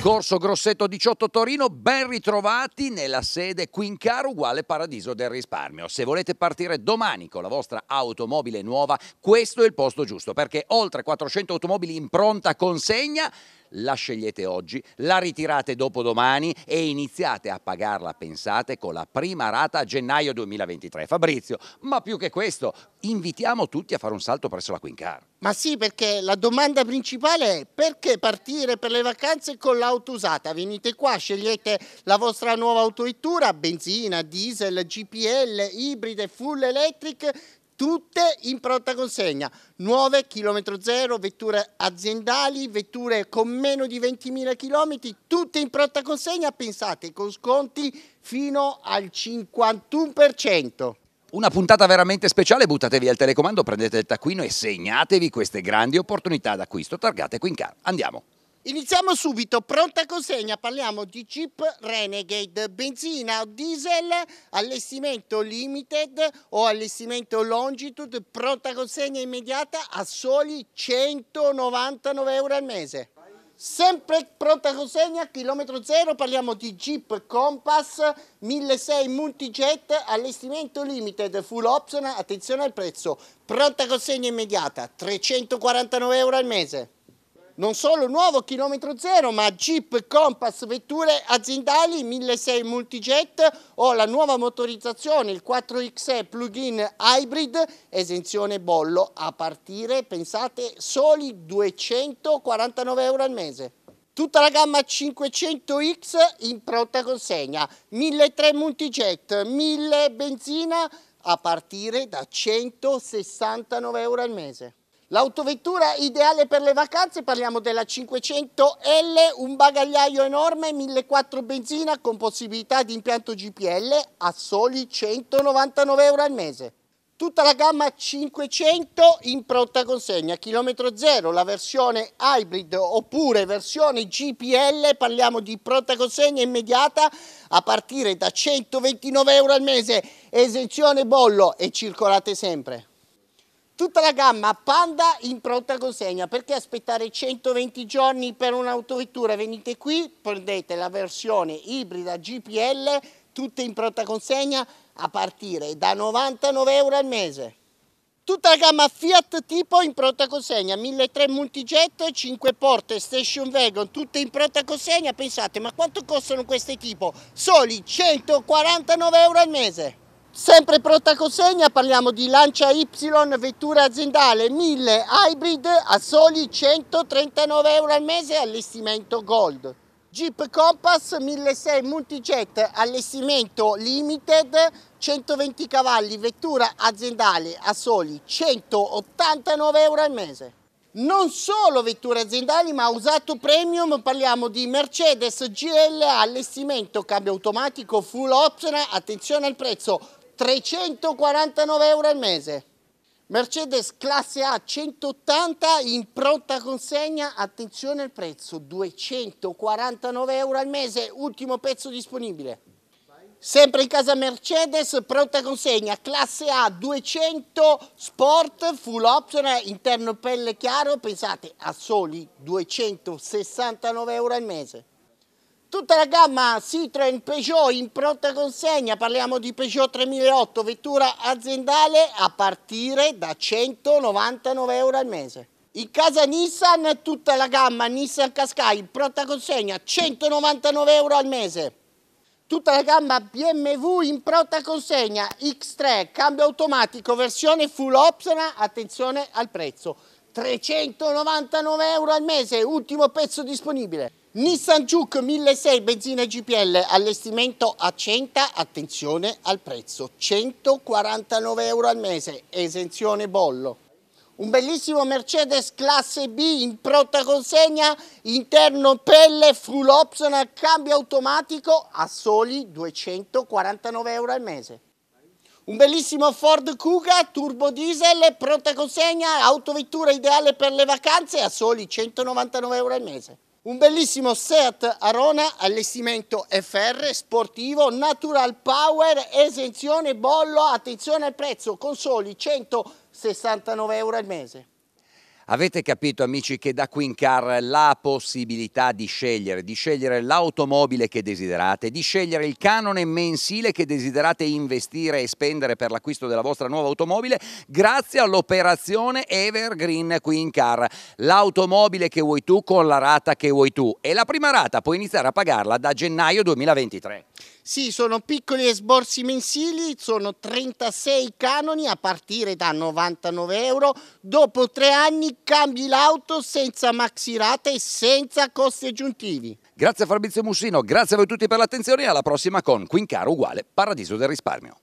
Corso Grosseto 18 Torino, ben ritrovati nella sede Quincar uguale Paradiso del Risparmio. Se volete partire domani con la vostra automobile nuova, questo è il posto giusto perché oltre 400 automobili in pronta consegna la scegliete oggi, la ritirate dopodomani e iniziate a pagarla, pensate, con la prima rata a gennaio 2023. Fabrizio, ma più che questo, invitiamo tutti a fare un salto presso la Quincar. Ma sì, perché la domanda principale è perché partire per le vacanze con l'auto usata? Venite qua, scegliete la vostra nuova autovettura, benzina, diesel, GPL, ibride, full electric, tutte in pronta consegna. Nuove, chilometro zero, vetture aziendali, vetture con meno di 20.000 km, tutte in pronta consegna, pensate, con sconti fino al 51%. Una puntata veramente speciale, buttatevi al telecomando, prendete il taccuino e segnatevi queste grandi opportunità d'acquisto targate qui in car. Andiamo! Iniziamo subito, pronta consegna, parliamo di Jeep Renegade, benzina o diesel, allestimento limited o allestimento longitude, pronta consegna immediata a soli 199 euro al mese sempre pronta consegna, chilometro zero, parliamo di Jeep Compass 1600 Multijet, allestimento limited, full option, attenzione al prezzo, pronta consegna immediata, 349 euro al mese non solo nuovo chilometro zero, ma Jeep Compass vetture aziendali 1600 multijet o la nuova motorizzazione, il 4XE plug-in hybrid, esenzione bollo a partire, pensate, soli 249 euro al mese. Tutta la gamma 500X in pronta consegna, 1300 multijet, 1000 benzina a partire da 169 euro al mese. L'autovettura ideale per le vacanze, parliamo della 500L, un bagagliaio enorme, 1.400 benzina con possibilità di impianto GPL a soli 199 euro al mese. Tutta la gamma 500 in pronta consegna, chilometro zero, la versione hybrid oppure versione GPL, parliamo di pronta consegna immediata a partire da 129 euro al mese, esenzione bollo e circolate sempre tutta la gamma Panda in pronta consegna. Perché aspettare 120 giorni per un'autovettura? Venite qui, prendete la versione ibrida GPL, tutte in pronta consegna, a partire da 99 euro al mese. Tutta la gamma Fiat tipo in pronta consegna, 1.300 multijet, 5 porte, station wagon, tutte in pronta consegna. Pensate, ma quanto costano queste tipo? Soli 149 euro al mese. Sempre pronta consegna, parliamo di Lancia Y, vettura aziendale 1000 hybrid a soli 139 euro al mese, allestimento Gold. Jeep Compass 1600 Multijet, allestimento Limited, 120 cavalli, vettura aziendale a soli 189 euro al mese non solo vetture aziendali ma usato premium, parliamo di Mercedes GL allestimento, cambio automatico, full option, attenzione al prezzo, 349 euro al mese. Mercedes classe A 180 in pronta consegna, attenzione al prezzo, 249 euro al mese, ultimo pezzo disponibile. Sempre in casa Mercedes, pronta consegna, classe A 200 Sport, full option, interno pelle chiaro, pensate a soli 269 euro al mese tutta la gamma Citroen Peugeot in pronta consegna, parliamo di Peugeot 3008, vettura aziendale a partire da 199 euro al mese. In casa Nissan tutta la gamma Nissan Qashqai in pronta consegna, 199 euro al mese. Tutta la gamma BMW in pronta consegna, X3, cambio automatico, versione full option, attenzione al prezzo, 399 euro al mese, ultimo pezzo disponibile. Nissan Juke 1.6 benzina GPL, allestimento a 100, attenzione al prezzo, 149 euro al mese, esenzione bollo. Un bellissimo Mercedes classe B in pronta consegna, interno pelle, full optional, cambio automatico a soli 249 euro al mese. Un bellissimo Ford Kuga turbo diesel, pronta consegna, autovettura ideale per le vacanze a soli 199 euro al mese. Un bellissimo Seat Arona, allestimento FR, sportivo, natural power, esenzione, bollo, attenzione al prezzo, con soli 169 euro al mese. Avete capito amici che da Quincar la possibilità di scegliere, di scegliere l'automobile che desiderate, di scegliere il canone mensile che desiderate investire e spendere per l'acquisto della vostra nuova automobile grazie all'operazione Evergreen Quincar. L'automobile che vuoi tu con la rata che vuoi tu e la prima rata puoi iniziare a pagarla da gennaio 2023. Sì, sono piccoli esborsi mensili, sono 36 canoni a partire da 99 euro. Dopo tre anni cambi l'auto senza maxi rate e senza costi aggiuntivi. Grazie a Fabrizio Mussino, grazie a voi tutti per l'attenzione e alla prossima con Quincaro uguale Paradiso del risparmio.